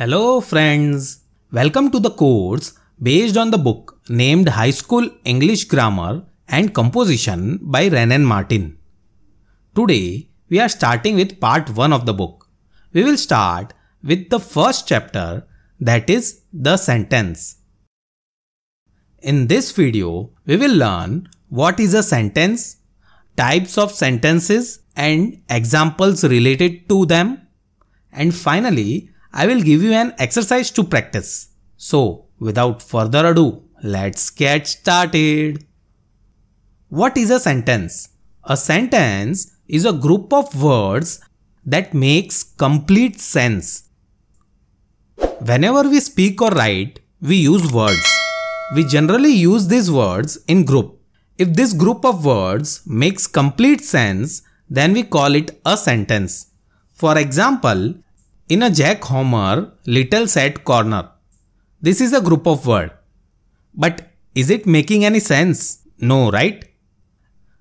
Hello friends! Welcome to the course based on the book named High School English Grammar and Composition by Renan Martin. Today we are starting with part 1 of the book. We will start with the first chapter that is the sentence. In this video we will learn what is a sentence, types of sentences and examples related to them and finally I will give you an exercise to practice. So, without further ado, let's get started. What is a sentence? A sentence is a group of words that makes complete sense. Whenever we speak or write, we use words. We generally use these words in group. If this group of words makes complete sense, then we call it a sentence. For example, in a Jack Homer little set corner. This is a group of word. But is it making any sense? No, right?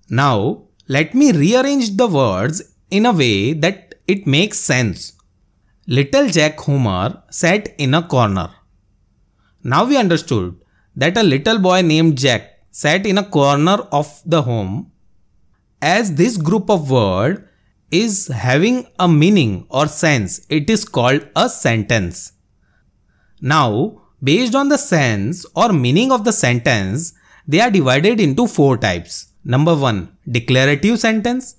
Now let me rearrange the words in a way that it makes sense. Little Jack Homer sat in a corner. Now we understood that a little boy named Jack sat in a corner of the home as this group of word is having a meaning or sense, it is called a sentence. Now, based on the sense or meaning of the sentence, they are divided into four types. Number 1. Declarative sentence.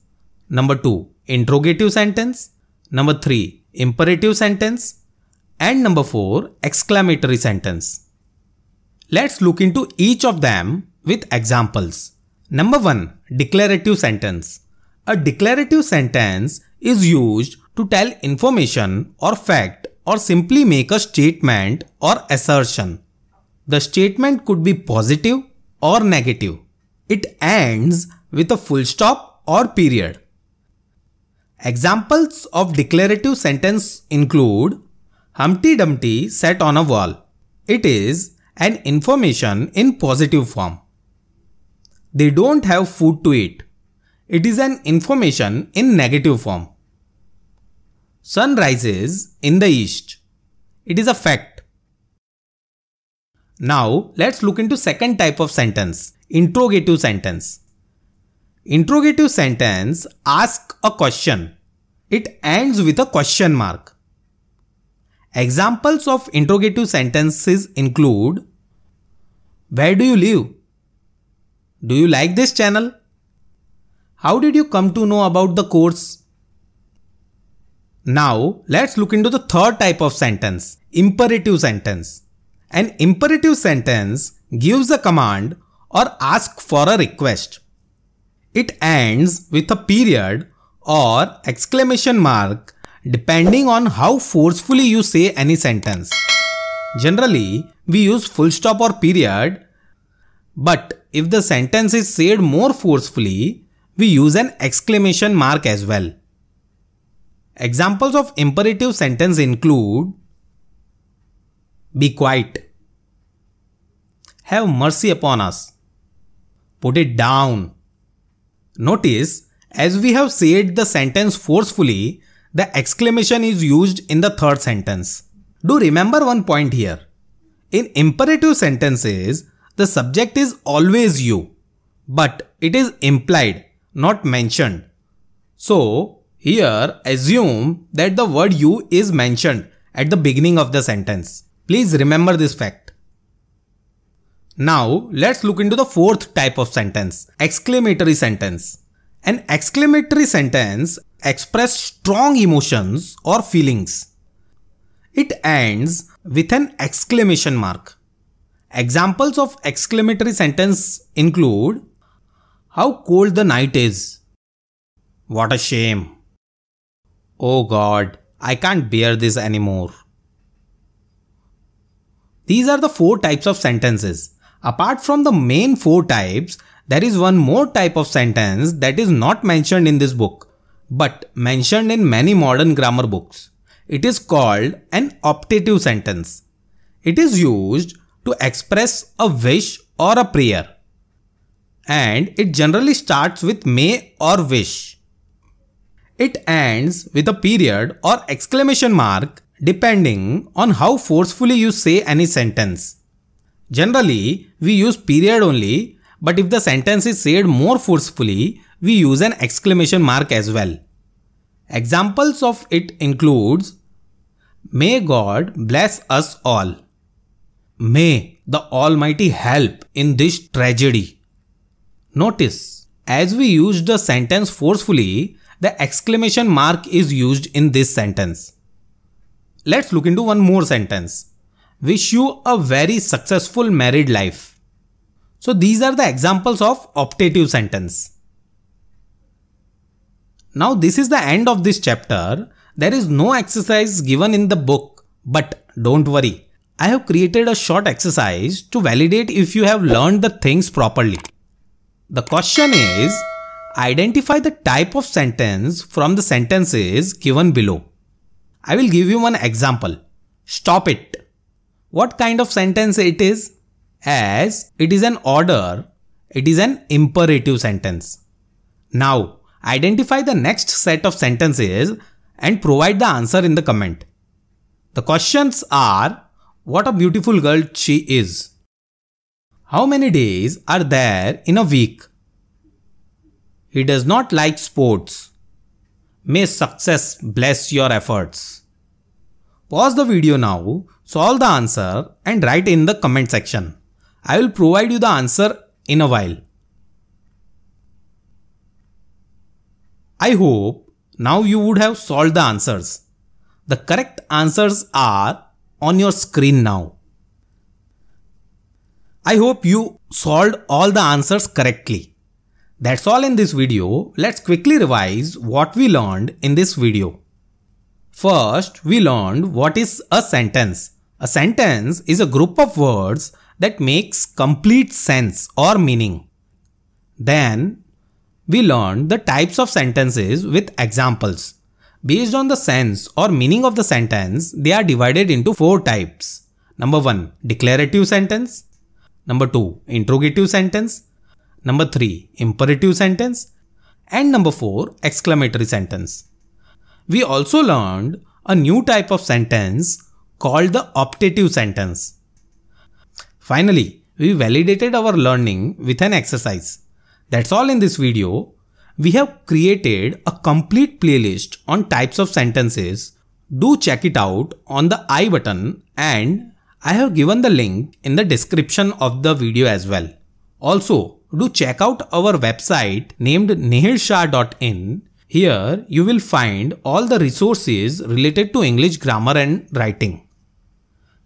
Number 2. Interrogative sentence. Number 3. Imperative sentence. And number 4. Exclamatory sentence. Let's look into each of them with examples. Number 1. Declarative sentence. A declarative sentence is used to tell information or fact or simply make a statement or assertion. The statement could be positive or negative. It ends with a full stop or period. Examples of declarative sentence include Humpty Dumpty sat on a wall. It is an information in positive form. They don't have food to eat. It is an information in negative form. Sun rises in the east. It is a fact. Now let's look into second type of sentence, interrogative sentence. Interrogative sentence asks a question. It ends with a question mark. Examples of interrogative sentences include Where do you live? Do you like this channel? How did you come to know about the course? Now, let's look into the third type of sentence, imperative sentence. An imperative sentence gives a command or asks for a request. It ends with a period or exclamation mark depending on how forcefully you say any sentence. Generally, we use full stop or period, but if the sentence is said more forcefully, we use an exclamation mark as well. Examples of imperative sentence include Be quiet. Have mercy upon us. Put it down. Notice, as we have said the sentence forcefully, the exclamation is used in the third sentence. Do remember one point here. In imperative sentences, the subject is always you, but it is implied not mentioned. So, here assume that the word you is mentioned at the beginning of the sentence. Please remember this fact. Now, let's look into the fourth type of sentence, exclamatory sentence. An exclamatory sentence expresses strong emotions or feelings. It ends with an exclamation mark. Examples of exclamatory sentence include how cold the night is. What a shame. Oh god, I can't bear this anymore. These are the four types of sentences. Apart from the main four types, there is one more type of sentence that is not mentioned in this book, but mentioned in many modern grammar books. It is called an optative sentence. It is used to express a wish or a prayer and it generally starts with may or wish. It ends with a period or exclamation mark depending on how forcefully you say any sentence. Generally, we use period only, but if the sentence is said more forcefully, we use an exclamation mark as well. Examples of it includes May God bless us all. May the Almighty help in this tragedy. Notice, as we used the sentence forcefully, the exclamation mark is used in this sentence. Let's look into one more sentence. Wish you a very successful married life. So these are the examples of optative sentence. Now this is the end of this chapter. There is no exercise given in the book, but don't worry. I have created a short exercise to validate if you have learned the things properly. The question is, identify the type of sentence from the sentences given below. I will give you one example. Stop it. What kind of sentence it is? As it is an order, it is an imperative sentence. Now, identify the next set of sentences and provide the answer in the comment. The questions are, what a beautiful girl she is. How many days are there in a week? He does not like sports. May success bless your efforts. Pause the video now, solve the answer and write in the comment section. I will provide you the answer in a while. I hope now you would have solved the answers. The correct answers are on your screen now. I hope you solved all the answers correctly. That's all in this video. Let's quickly revise what we learned in this video. First, we learned what is a sentence. A sentence is a group of words that makes complete sense or meaning. Then, we learned the types of sentences with examples. Based on the sense or meaning of the sentence, they are divided into four types. Number 1. Declarative sentence. Number 2. Interrogative sentence. Number 3. Imperative sentence. And number 4. Exclamatory sentence. We also learned a new type of sentence called the optative sentence. Finally, we validated our learning with an exercise. That's all in this video. We have created a complete playlist on types of sentences. Do check it out on the I button and I have given the link in the description of the video as well. Also, do check out our website named nehilshah.in. Here, you will find all the resources related to English grammar and writing.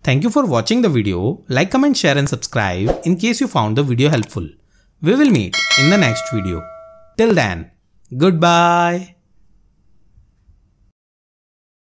Thank you for watching the video. Like, comment, share and subscribe in case you found the video helpful. We will meet in the next video. Till then, goodbye.